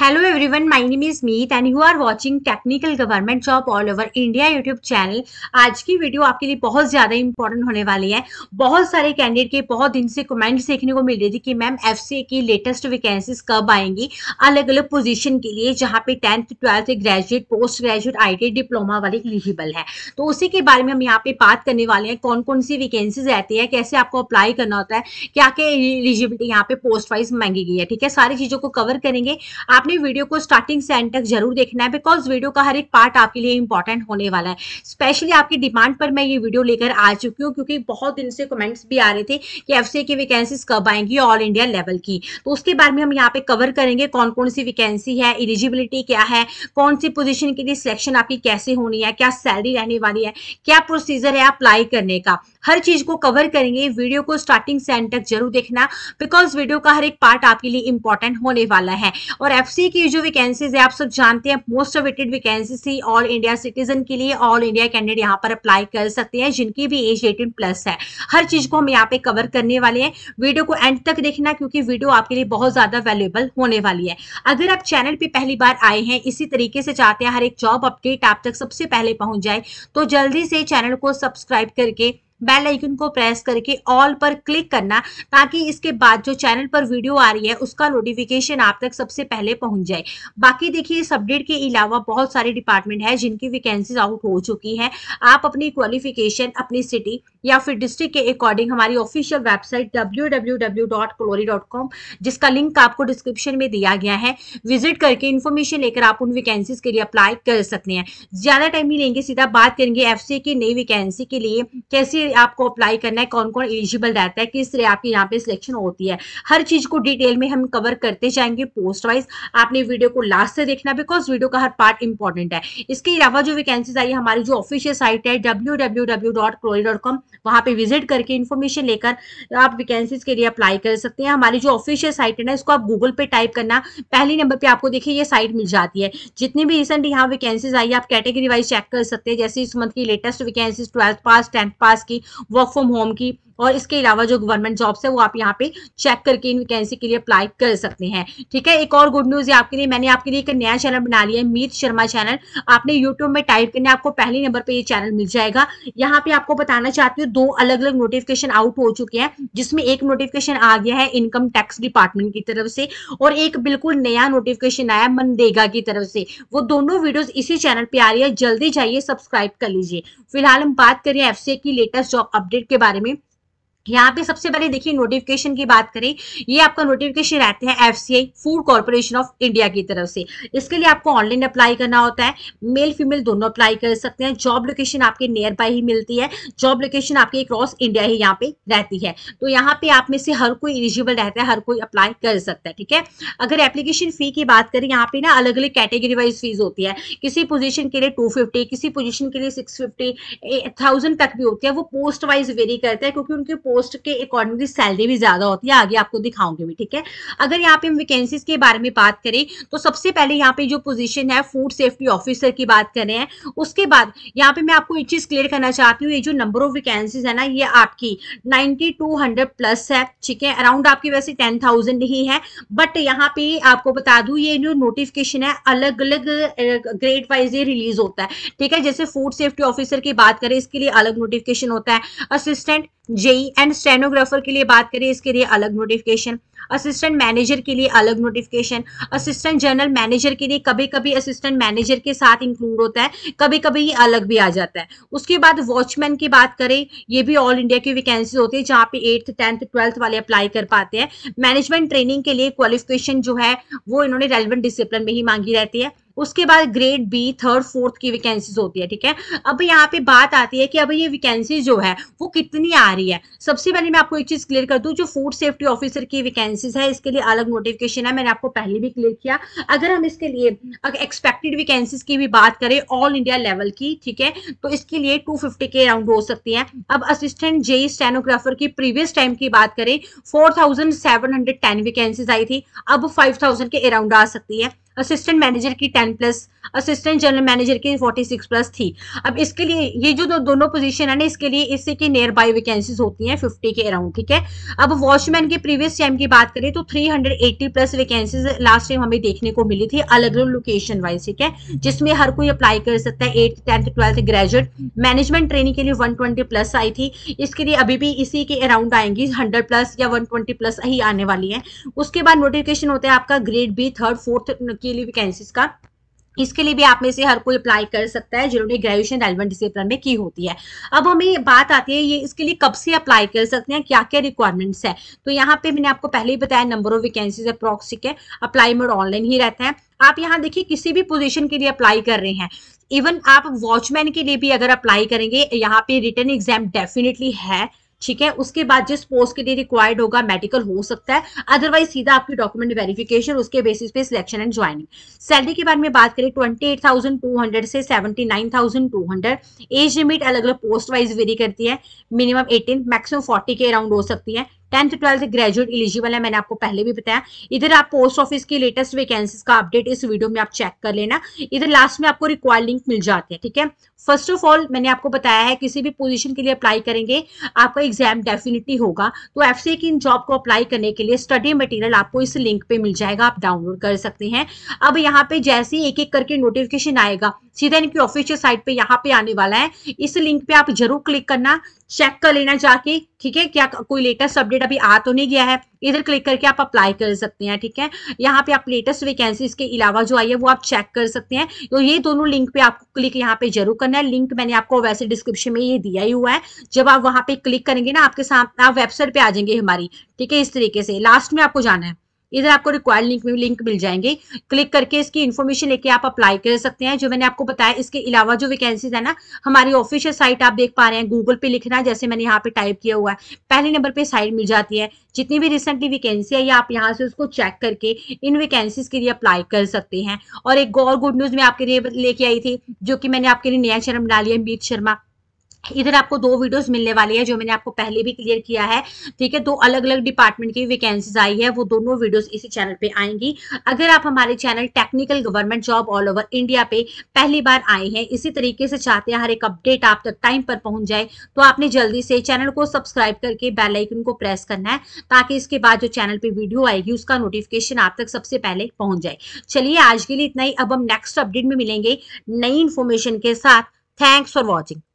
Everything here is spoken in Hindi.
hello everyone my name is Meet and you are watching technical government job all over India YouTube channel आज की वीडियो आपके लिए बहुत ज़्यादा इंपॉर्टेंट होने वाली है बहुत सारे कैंडिडेट के बहुत दिन से कमेंट्स देखने को मिल रही थी कि मैम एफ की लेटेस्ट वैकेंसीज कब आएंगी अलग अलग पोजिशन के लिए जहाँ पे tenth twelfth graduate post graduate I diploma वाले एलिजिबल है तो उसी के बारे में हम यहाँ पे बात करने वाले हैं कौन कौन सी वैकेंसीज रहती है कैसे आपको अप्लाई करना होता है क्या क्या एलिजिबिलिटी यहाँ पे पोस्ट वाइज मांगी गई है ठीक है सारी चीज़ों को कवर करेंगे आप आपने वीडियो को स्टार्टिंग से एंड तक जरूर देखना है बिकॉज वीडियो का हर एक पार्ट आपके लिए इंपॉर्टेंट होने वाला है स्पेशली आपकी डिमांड पर मैं ये वीडियो लेकर आ चुकी हूँ क्योंकि बहुत दिन से कमेंट्स भी आ रहे थे कि एफ की वैकेंसीज कब आएंगी ऑल इंडिया लेवल की तो उसके बारे में हम यहाँ पे कवर करेंगे कौन कौन सी वैकेंसी है एलिजिबिलिटी क्या है कौन सी पोजिशन के लिए सिलेक्शन आपकी कैसे होनी है क्या सैलरी रहने वाली है क्या प्रोसीजर है अप्लाई करने का हर चीज को कवर करेंगे वीडियो को स्टार्टिंग से एंड तक जरूर देखना बिकॉज वीडियो का हर एक पार्ट आपके लिए इंपॉर्टेंट होने वाला है और एफ एफसी की जो वैकेंसीज है आप सब जानते हैं मोस्ट अवेटेड वैकेंसीज थी ऑल इंडिया सिटीजन के लिए ऑल इंडिया कैंडिडेट यहाँ पर अप्लाई कर सकते हैं जिनकी भी एज एटीन प्लस है हर चीज को हम यहाँ पे कवर करने वाले हैं वीडियो को एंड तक देखना क्योंकि वीडियो आपके लिए बहुत ज्यादा वैल्यूएबल होने वाली है अगर आप चैनल पे पहली बार आए हैं इसी तरीके से चाहते हैं हर एक जॉब अपडेट आप तक सबसे पहले पहुंच जाए तो जल्दी से चैनल को सब्सक्राइब करके बेल आइकन को प्रेस करके ऑल पर क्लिक करना ताकि इसके बाद जो चैनल पर वीडियो आ रही है उसका नोटिफिकेशन आप तक सबसे पहले पहुंच जाए बाकी देखिए इस अपडेट के अलावा बहुत सारे डिपार्टमेंट है जिनकी वैकेंसीज आउट हो चुकी है आप अपनी क्वालिफिकेशन अपनी सिटी या फिर डिस्ट्रिक्ट के अकॉर्डिंग हमारी ऑफिशियल वेबसाइट डब्ल्यू जिसका लिंक आपको डिस्क्रिप्शन में दिया गया है विजिट करके इन्फॉर्मेशन लेकर आप उन वैकेंसीज के लिए अप्लाई कर सकते हैं ज्यादा टाइम नहीं लेंगे सीधा बात करेंगे एफ की नई वैकेंसी के लिए कैसे आपको अप्लाई करना है कौन कौन एलिजिबल रहता है किस तरह आपकी यहाँ पे सिलेक्शन होती है हर चीज को डिटेल में हम कवर करते जाएंगे पोस्ट वाइज आपने वीडियो को लास्ट से देखना बिकॉज वीडियो का हर पार्ट इंपॉर्टेंट है इसके अलावा जो वैकेंसीज आई हमारी जो ऑफिशियल साइट है डब्ल्यू डब्ल्यू डब्ल्यू डॉट क्लोरी डॉट कॉम वहाँ पे विजिट करके इन्फॉर्मेशन लेकर आप वैकेंसीज के लिए अप्लाई कर सकते हैं हमारी जो ऑफिशियल साइट है ना इसको आप गूगल पे टाइप करना पहले नंबर पे आपको देखिए ये साइट मिल जाती है जितनी भी रिसेंट यहाँ वैकेंसीज आई है आप कैटेगरी वाइज चेक कर सकते हैं जैसे इस मंथ की latest vacancies twelfth pass tenth pass की की वर्क फ्रॉम होम की और इसके अलावा जो गवर्नमेंट जॉब्स है वो आप यहाँ पे चेक करके इन वैकेंसी के लिए अप्लाई कर सकते हैं ठीक है एक और गुड न्यूज़ है आपके लिए मैंने आपके लिए एक नया चैनल बना लिया है मीत शर्मा चैनल आपने यूट्यूब में टाइप करने आपको पहले नंबर पे ये चैनल मिल जाएगा यहाँ पे आपको बताना चाहती हूँ दो अलग अलग नोटिफिकेशन आउट हो चुके हैं जिसमें एक नोटिफिकेशन आ गया है इनकम टैक्स डिपार्टमेंट की तरफ से और एक बिल्कुल नया नोटिफिकेशन आया मनरेगा की तरफ से वो दोनों वीडियोज इसी चैनल पर आ रही है जल्दी जाइए सब्सक्राइब कर लीजिए फिलहाल हम बात करें एफ की लेटेस्ट जॉब अपडेट के बारे में यहाँ पे सबसे पहले देखिए नोटिफिकेशन की बात करें ये आपका नोटिफिकेशन रहते हैं आई फूड कॉर्पोरेशन ऑफ इंडिया की तरफ से इसके लिए आपको ऑनलाइन अप्लाई करना होता है मेल फीमेल दोनों अप्लाई कर सकते हैं जॉब लोकेशन आपके नियर बाय ही मिलती है जॉब लोकेशन आपके क्रॉस इंडिया ही यहाँ पे रहती है तो यहाँ पे आप में से हर कोई एलिजिबल रहता है हर कोई अप्लाई कर सकता है ठीक है अगर एप्लीकेशन फी की बात करें यहाँ पे ना अलग अलग कैटेगरी वाइज फीस होती है किसी पोजिशन के लिए टू फिफ्टी किसी पोजिशन के लिए सिक्स फिफ्टी थाउजेंड तक भी होती है वो पोस्ट वाइज वेरी करता है क्योंकि उनके पोस्ट के अकॉर्डिंगली सैलरी भी ज्यादा होती है आगे आपको दिखाऊंगे भी ठीक है अगर यहाँ पे हम वैकेंसीज के बारे में बात करें तो सबसे पहले यहाँ पे जो पोजीशन है फूड सेफ्टी ऑफिसर की बात कर रहे हैं उसके बाद यहाँ पे मैं आपको एक चीज क्लियर करना चाहती हूँ ये जो नंबर ऑफ वैकेंसीज है ना ये आपकी नाइनटी प्लस है ठीक है अराउंड आपकी वैसे टेन थाउजेंड ही है बट यहाँ पे आपको बता दू ये जो नोटिफिकेशन है अलग अलग ग्रेड वाइज ये रिलीज होता है ठीक है जैसे फूड सेफ्टी ऑफिसर की बात करें इसके लिए अलग नोटिफिकेशन होता है असिस्टेंट जेई एंड स्टेनोग्राफर के लिए बात करें इसके लिए अलग नोटिफिकेशन असिस्टेंट मैनेजर के लिए अलग नोटिफिकेशन असिस्टेंट जनरल मैनेजर के लिए कभी कभी असिस्टेंट मैनेजर के साथ इंक्लूड होता है कभी कभी ये अलग भी आ जाता है उसके बाद वॉचमैन की बात करें ये भी ऑल इंडिया की वैकेंसीज होती है जहाँ पे एट्थ टेंथ ट्वेल्थ वाले अप्लाई कर पाते हैं मैनेजमेंट ट्रेनिंग के लिए क्वालिफिकेशन जो है वो इन्होंने रेलिवेंट डिसिप्लिन में ही मांगी रहती है उसके बाद ग्रेड बी थर्ड फोर्थ की वैकेंसीज होती है ठीक है अब यहाँ पे बात आती है कि अब ये वैकेंसी जो है वो कितनी आ रही है सबसे पहले मैं आपको एक चीज क्लियर कर दू जो फूड सेफ्टी ऑफिसर की वैकेंसीज है इसके लिए अलग नोटिफिकेशन है मैंने आपको पहले भी क्लियर किया अगर हम इसके लिए एक्सपेक्टेड वैकेंसीज की भी बात करें ऑल इंडिया लेवल की ठीक है तो इसके लिए टू के अराउंड हो सकती है अब असिस्टेंट जेई स्टेनोग्राफर की प्रीवियस टाइम की बात करें four thousand seven hundred ten vacancies आई थी अब फाइव थाउजेंड के अराउंड आ सकती है असिस्टेंट मैनेजर की ten plus assistant general manager की फोर्टी सिक्स प्लस थी अब इसके लिए ये जो दो, दोनों पोजीशन है ना इसके लिए इससे की नियर बाई वैकेंसीज होती हैं फिफ्टी के अराउंड ठीक है अब वॉचमैन के प्रीवियस टाइम की बात करें तो three hundred eighty plus vacancies last time हमें देखने को मिली थी अलग अलग लोकेशन वाइज ठीक है जिसमें हर कोई अप्लाई कर सकता है eighth tenth twelfth graduate management training के लिए वन ट्वेंटी प्लस आई थी इसके लिए अभी भी इसी के अराउंड आएंगी हंड्रेड प्लस या वन ट्वेंटी प्लस ही आने वाली है उसके बाद नोटिफिकेशन होता है आपका ग्रेड बी थर्ड फोर्थ के लिए वैकेंसीज का इसके लिए भी आप में से हर कोई अप्लाई कर सकता है जिन्होंने ग्रेजुएशन रेलिवेंट डिसिप्लिन में की होती है अब हमें बात आती है ये इसके लिए कब से अप्लाई कर सकते हैं क्या क्या रिक्वायरमेंट्स है तो यहाँ पे मैंने आपको पहले ही बताया नंबर ऑफ वैकेंसीज अप्रॉक्सिक है अप्लाई मोड ऑनलाइन ही रहते हैं आप यहाँ देखिए किसी भी पोजिशन के लिए अप्लाई कर रहे हैं इवन आप वॉचमैन के लिए भी अगर अप्लाई करेंगे यहाँ पे रिटर्न एग्जाम डेफिनेटली है ठीक है उसके बाद जिस पोस्ट के लिए रिक्वायर्ड होगा मेडिकल हो सकता है अदरवाइज सीधा आपकी डॉक्यूमेंट वेरिफिकेशन उसके बेसिस पे सिलेक्शन एंड ज्वाइनिंग सैलरी के बारे में बात करें 28,200 से 79,200 एज लिमिट अलग अलग पोस्ट वाइज वेरी करती है मिनिमम 18 मैक्सिमम 40 के अराउंड हो सकती है टेंथ ट्वेल्थ ग्रेजुएट इलिजिबल है मैंने आपको पहले भी बताया इधर आप पोस्ट ऑफिस की लेटेस्ट वैकेंसीज का अपडेट इस वीडियो में आप चेक कर लेना इधर लास्ट में आपको रिक्वायर लिंक मिल जाते हैं ठीक है फर्स्ट ऑफ ऑल मैंने आपको बताया है किसी भी पोजीशन के लिए अप्लाई करेंगे आपका एग्जाम डेफिनेटली होगा तो एफ सी की इन जॉब को अप्लाई करने के लिए स्टडी मटेरियल आपको इस लिंक पे मिल जाएगा आप डाउनलोड कर सकते हैं अब यहाँ पे जैसे ही एक एक करके नोटिफिकेशन आएगा सीधा इनकी ऑफिशियल साइट पे यहाँ पे आने वाला है इस लिंक पे आप जरूर क्लिक करना चेक कर लेना जाके ठीक है क्या कोई लेटेस्ट अपडेट अभी आ तो नहीं गया है इधर क्लिक करके आप अप्लाई कर सकते हैं ठीक है यहाँ पे आप लेटेस्ट वैकेंसीज के अलावा जो आई है वो आप चेक कर सकते हैं तो ये दोनों लिंक पे आपको क्लिक यहाँ पे जरूर करना है लिंक मैंने आपको वैसे डिस्क्रिप्शन में ये दिया ही हुआ है जब आप वहां पे क्लिक करेंगे ना आपके सामने आप वेबसाइट पे आ जाएंगे हमारी ठीक है इस तरीके से लास्ट में आपको जाना है इधर आपको रिक्वायर्ड लिंक में लिंक मिल जाएंगे क्लिक करके इसकी इन्फॉर्मेशन लेके आप अप्लाई कर सकते हैं जो मैंने आपको बताया इसके अलावा जो वैकेंसीज है ना हमारी ऑफिशियल साइट आप देख पा रहे हैं गूगल पे लिखना जैसे मैंने यहाँ पे टाइप किया हुआ है पहले नंबर पे साइट मिल जाती है जितनी भी रिसेंटली वैकेंसी है या आप यहाँ से उसको चेक करके इन वैकेंसीज के लिए अप्लाई कर सकते हैं और एक और गुड न्यूज मैं आपके लिए लेके आई थी जो कि मैंने आपके लिए नया शर्म बना लिया मीत शर्मा इधर आपको दो वीडियोस मिलने वाली है जो मैंने आपको पहले भी क्लियर किया है ठीक है दो अलग अलग डिपार्टमेंट की वैकेंसीज आई है वो दोनों वीडियोस इसी चैनल पे आएंगी अगर आप हमारे channel technical government job all over India पे पहली बार आए हैं इसी तरीके से चाहते हैं हर एक अपडेट आप तक टाइम पर पहुंच जाए तो आपने जल्दी से चैनल को सब्सक्राइब करके बेलाइकन को प्रेस करना है ताकि इसके बाद जो चैनल पर वीडियो आएगी उसका नोटिफिकेशन आप तक सबसे पहले पहुंच जाए चलिए आज के लिए इतना ही अब हम नेक्स्ट अपडेट में मिलेंगे नई इन्फॉर्मेशन के साथ थैंक्स फॉर वॉचिंग